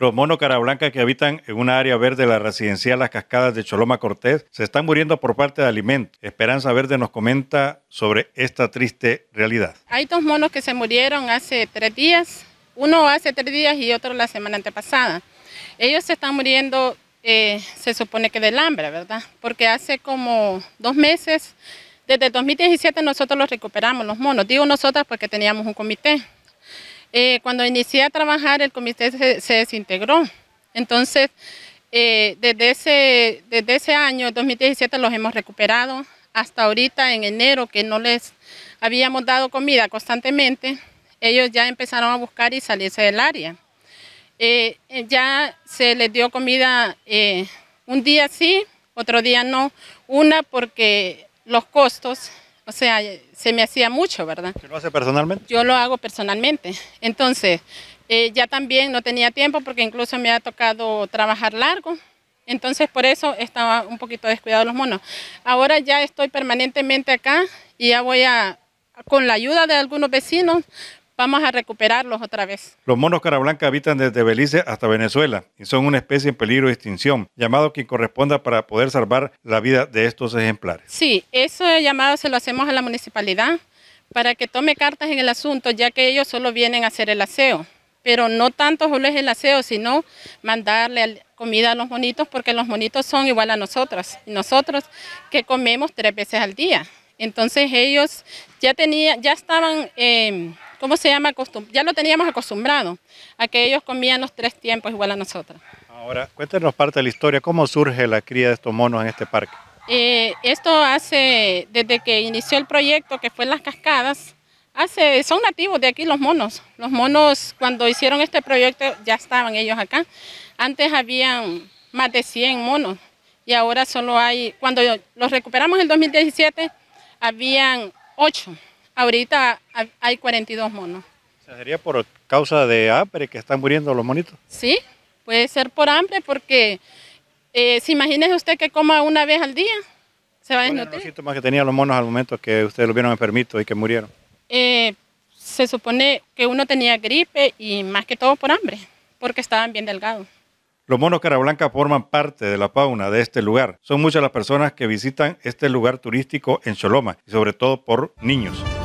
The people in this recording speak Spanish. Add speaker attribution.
Speaker 1: Los monos carablanca que habitan en una área verde de la residencial Las Cascadas de Choloma Cortés se están muriendo por parte de alimento. Esperanza Verde nos comenta sobre esta triste realidad.
Speaker 2: Hay dos monos que se murieron hace tres días, uno hace tres días y otro la semana antepasada. Ellos se están muriendo, eh, se supone que del hambre, ¿verdad? Porque hace como dos meses desde 2017 nosotros los recuperamos, los monos. Digo nosotras porque teníamos un comité. Eh, cuando inicié a trabajar el comité se, desintegró. Entonces, eh, desde, ese, desde ese año, 2017, los hemos recuperado. Hasta ahorita, en enero, que no les habíamos dado comida constantemente, ellos ya empezaron a buscar y salirse del área. Eh, ya se les dio comida un día sí, otro día no. Una porque los costos o sea, se me hacía mucho, ¿verdad? lo hace personalmente? Yo lo hago personalmente. Entonces, eh, ya también no tenía tiempo porque incluso me ha tocado trabajar largo. Entonces, por eso estaba un poquito descuidado los monos. Ahora ya estoy permanentemente acá y ya voy a, con la ayuda de algunos vecinos, vamos a recuperarlos otra vez.
Speaker 1: Los monos cara habitan desde Belice hasta Venezuela y son una especie en peligro de extinción, llamado que corresponda para poder salvar la vida de estos ejemplares.
Speaker 2: Sí, ese llamado se lo hacemos a la municipalidad para que tome cartas en el asunto, ya que ellos solo vienen a hacer el aseo. Pero no tanto solo es el aseo, sino mandarle comida a los monitos, porque los monitos son igual a nosotros, nosotros que comemos tres veces al día. Entonces ellos ya, tenía, ya estaban... Em, ¿cómo se llama? Ya lo teníamos acostumbrado a que ellos comían los tres tiempos igual a nosotros.
Speaker 1: Ahora, cuéntenos parte de la historia, ¿cómo surge la cría de estos monos en este parque?
Speaker 2: Eh, esto hace, desde que inició el proyecto, que fue en las cascadas, hace, son nativos de aquí los monos. Los monos, cuando hicieron este proyecto, ya estaban ellos acá. Antes habían más de 100 monos y ahora solo hay, cuando los recuperamos en 2017, habían 8. Ahorita hay 42 monos.
Speaker 1: ¿Sería por causa de hambre que están muriendo los monitos?
Speaker 2: Sí, puede ser por hambre porque eh, si imagínese usted que coma una vez al día, se va a desnutrir. los
Speaker 1: síntomas que tenían los monos al momento que ustedes los vieron enfermitos y que murieron?
Speaker 2: Eh, se supone que uno tenía gripe y más que todo por hambre, porque estaban bien delgados.
Speaker 1: Los monos carablanca forman parte de la fauna de este lugar. Son muchas las personas que visitan este lugar turístico en Choloma, y sobre todo por niños.